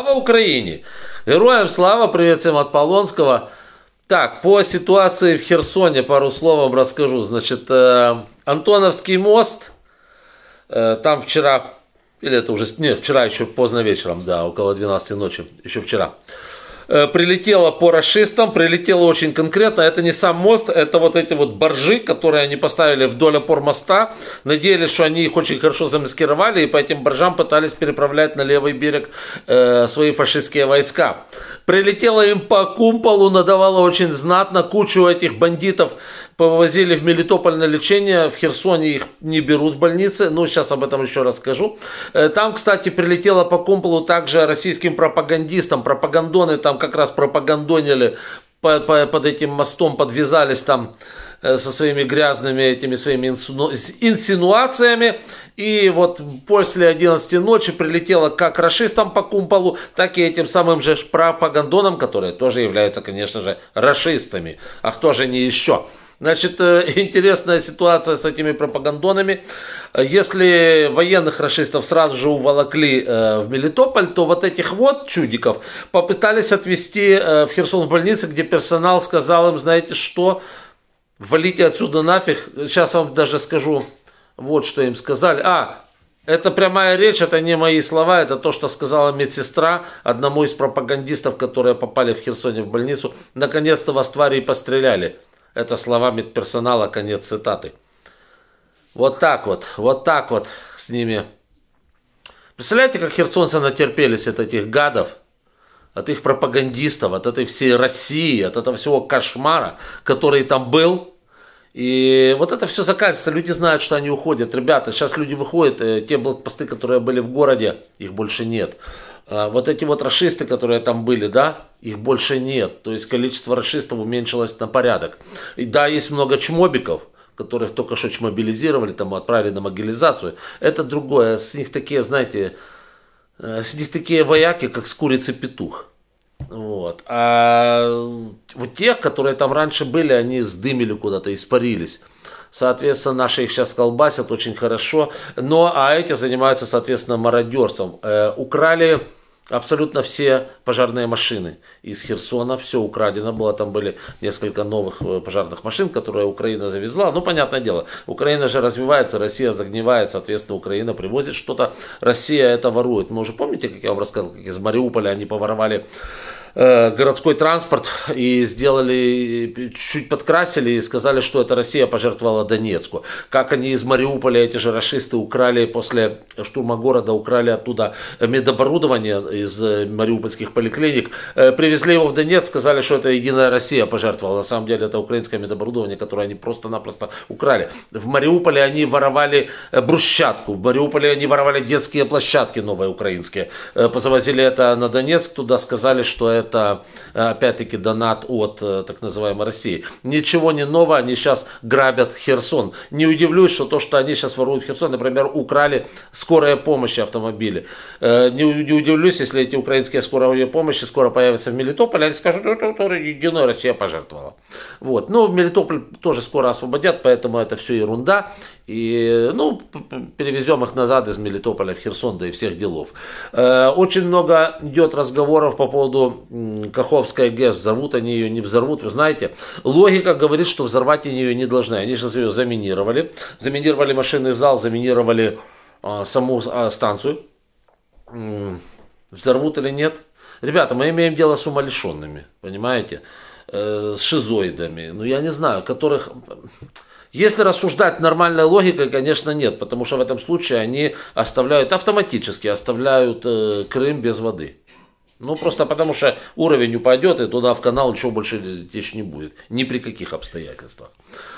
Слава Украине! Героям слава, привет всем от Полонского. Так, по ситуации в Херсоне пару слов вам расскажу. Значит, э, Антоновский мост, э, там вчера, или это уже, нет, вчера еще поздно вечером, да, около 12 ночи, еще вчера. Э, Э, прилетело по расистам, прилетело очень конкретно. Это не сам мост, это вот эти вот боржи, которые они поставили вдоль опор моста. Надеялись, что они их очень хорошо замаскировали, и по этим боржам пытались переправлять на левый берег э, свои фашистские войска. Прилетело им по кумполу, надавало очень знатно кучу этих бандитов повозили в Мелитополь на лечение, в Херсоне их не берут в больнице, ну сейчас об этом еще расскажу. Э, там, кстати, прилетело по кумполу также российским пропагандистам, пропагандоны там как раз пропагандонили под этим мостом, подвязались там э, со своими грязными этими своими инсину... инсинуациями. И вот после 11 ночи прилетело как расистам по кумполу, так и этим самым же пропагандонам, которые тоже являются, конечно же, расистами. А кто же не еще? Значит, э, интересная ситуация с этими пропагандонами. Э, если военных расистов сразу же уволокли э, в Мелитополь, то вот этих вот чудиков попытались отвезти в Херсон в больницу, где персонал сказал им, знаете что, валите отсюда нафиг. Сейчас вам даже скажу, вот что им сказали. А, это прямая речь, это не мои слова, это то, что сказала медсестра одному из пропагандистов, которые попали в Херсоне в больницу. Наконец-то вас твари и постреляли. Это слова медперсонала, конец цитаты. Вот так вот, вот так вот с ними. Представляете, как херсонцы натерпелись от этих гадов, от их пропагандистов, от этой всей России, от этого всего кошмара, который там был. И вот это все заканчивается. Люди знают, что они уходят. Ребята, сейчас люди выходят, э, те блокпосты, которые были в городе, их больше нет. А, вот эти вот расисты, которые там были, да, их больше нет. То есть количество расистов уменьшилось на порядок. И да, есть много чмобиков, которых только что чмобилизировали, там отправили на могилизацию. Это другое. С них такие, знаете, э, с них такие вояки, как с курицы петух. Вот. А вот тех, которые там раньше были, они сдымили куда-то, испарились. Соответственно, наши их сейчас колбасят очень хорошо. Но ну, а эти занимаются, соответственно, мародерством. Э, украли Абсолютно все пожарные машины из Херсона, все украдено было, там были несколько новых э, пожарных машин, которые Украина завезла. Ну, понятное дело, Украина же развивается, Россия загнивает, соответственно, Украина привозит что-то, Россия это ворует. Мы уже помните, как я вам рассказывал, как из Мариуполя они поворовали Э, городской транспорт и сделали, чуть подкрасили и сказали, что это Россия пожертвовала Донецку. Как они из Мариуполя, эти же расисты, украли после штурма города, украли оттуда медоборудование из мариупольских поликлиник, э, привезли его в Донецк, сказали, что это Единая Россия пожертвовала. На самом деле это украинское медоборудование, которое они просто-напросто украли. В Мариуполе они воровали э, брусчатку, в Мариуполе они воровали детские площадки новые украинские. Позавозили это на Донецк, туда сказали, что это это э, опять-таки донат от э, так называемой России. Ничего не нового, они сейчас грабят Херсон. Не удивлюсь, что то, что они сейчас воруют Херсон, например, украли скорая помощь автомобили. Э, не, удивлюсь, если эти украинские скорые помощи скоро появятся в Мелитополе, они скажут, что единой Россия пожертвовала. Вот. Но ну, Мелитополь тоже скоро освободят, поэтому это все ерунда. И, ну, перевезем их назад из Мелитополя в Херсон, да и всех делов. Э, очень много идет разговоров по поводу Каховской ГЭС, взорвут они ее, не взорвут. Вы знаете, логика говорит, что взорвать они ее не должны. Они сейчас ее заминировали. Заминировали машинный зал, заминировали а, саму а, станцию. Взорвут или нет? Ребята, мы имеем дело с умалишенными, понимаете? Э, с шизоидами. Ну, я не знаю, которых... Если рассуждать нормальной логикой, конечно, нет, потому что в этом случае они оставляют автоматически оставляют э, Крым без воды. Ну, просто потому что уровень упадет, и туда в канал ничего больше течь не будет. Ни при каких обстоятельствах.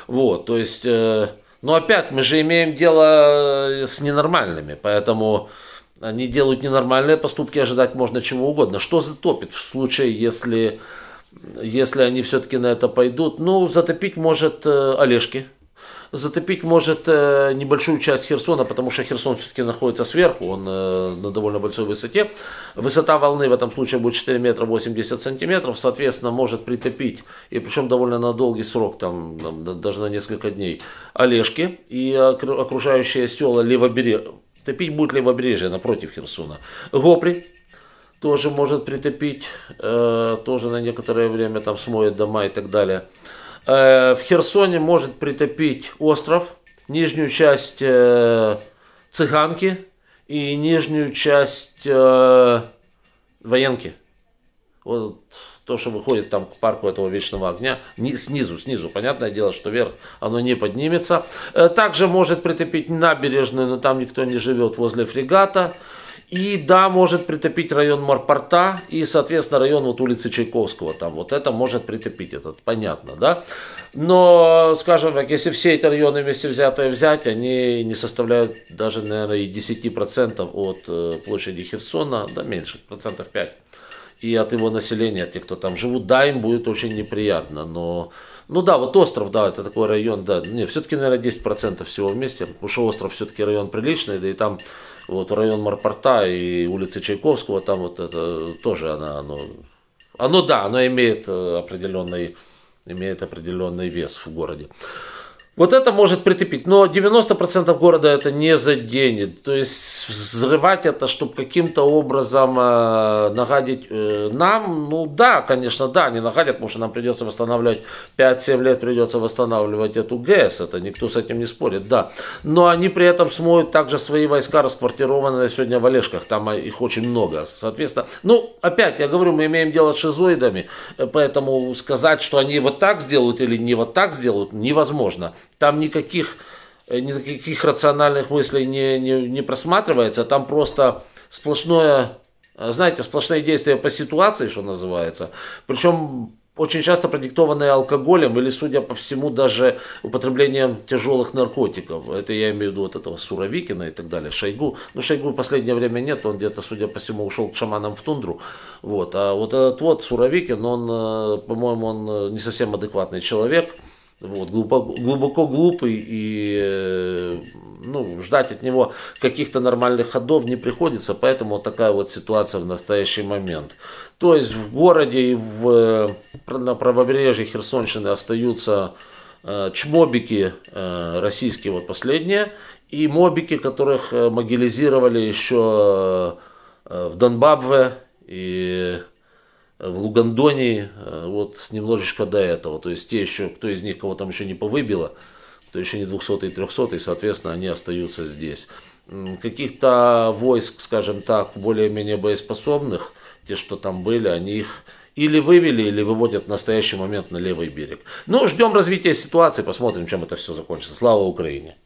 Вот, то есть... Э, но опять, мы же имеем дело э, с ненормальными, поэтому они делают ненормальные поступки, ожидать можно чего угодно. Что затопит в случае, если, если они все-таки на это пойдут? Ну, затопить может э, Олежки, затопить может э, небольшую часть Херсона, потому что Херсон все-таки находится сверху, он э, на довольно большой высоте. Высота волны в этом случае будет 4 метра 80 сантиметров, соответственно, может притопить, и причем довольно на долгий срок, там, даже на несколько дней, Олежки и окружающие села левобережья. Топить будет левобережье напротив Херсона. Гопри, тоже может притопить, э, тоже на некоторое время там смоет дома и так далее. Э, в Херсоне может притопить остров, нижнюю часть э, Цыганки и нижнюю часть э, Военки. Вот то, что выходит там к парку этого вечного огня, снизу, снизу, понятное дело, что вверх оно не поднимется. Также может притопить набережную, но там никто не живет возле фрегата. И да, может притопить район Марпорта и, соответственно, район вот улицы Чайковского. Там вот это может притопить, этот, понятно, да. Но, скажем так, если все эти районы вместе взятые взять, они не составляют даже, наверное, и 10% от э, площади Херсона, да меньше, процентов 5 и от его населения, от тех, кто там живут, да, им будет очень неприятно, но... Ну да, вот остров, да, это такой район, да, не, все-таки, наверное, 10% всего вместе, потому что остров все-таки район приличный, да и там вот район Марпорта и улицы Чайковского, там вот это тоже она, оно, оно да, оно имеет э, определенный, имеет определенный вес в городе. Вот это может притупить, но 90% города это не заденет. То есть взрывать это, чтобы каким-то образом э, нагадить э, нам, ну да, конечно, да, не нагадят, потому что нам придется восстанавливать, 5-7 лет придется восстанавливать эту ГЭС, это никто с этим не спорит, да. Но они при этом смоют также свои войска, расквартированные сегодня в Олежках, там а, их очень много. Соответственно, ну опять, я говорю, мы имеем дело с шизоидами, э, поэтому сказать, что они вот так сделают или не вот так сделают, невозможно. Там никаких, э, никаких рациональных мыслей не, не, не просматривается, там просто сплошное, э, знаете, сплошные действия по ситуации, что называется. Причем очень часто продиктованные алкоголем или, судя по всему, даже употреблением тяжелых наркотиков. Это я имею в виду вот этого Суровикина и так далее, Шойгу. Ну, Шойгу в последнее время нет, он где-то, судя по всему, ушел к шаманам в тундру. Вот. А вот этот вот Суровикин, он, э, по-моему, он не совсем адекватный человек. Вот, глубоко, глубоко глупый и э, ну, ждать от него каких-то нормальных ходов не приходится, поэтому вот такая вот ситуация в настоящий момент. То есть в городе и в, э, на правобережье Херсонщины остаются э, чмобики э, российские, вот последние, и мобики, которых э, могилизировали еще э, в Донбабве и в Лугандоне э, вот немножечко до этого. То есть те еще, кто из них кого там еще не повыбило, то еще не 200 и 300, и, соответственно, они остаются здесь. Каких-то войск, скажем так, более-менее боеспособных, те, что там были, они их или вывели, или выводят в настоящий момент на левый берег. Ну, ждем развития ситуации, посмотрим, чем это все закончится. Слава Украине!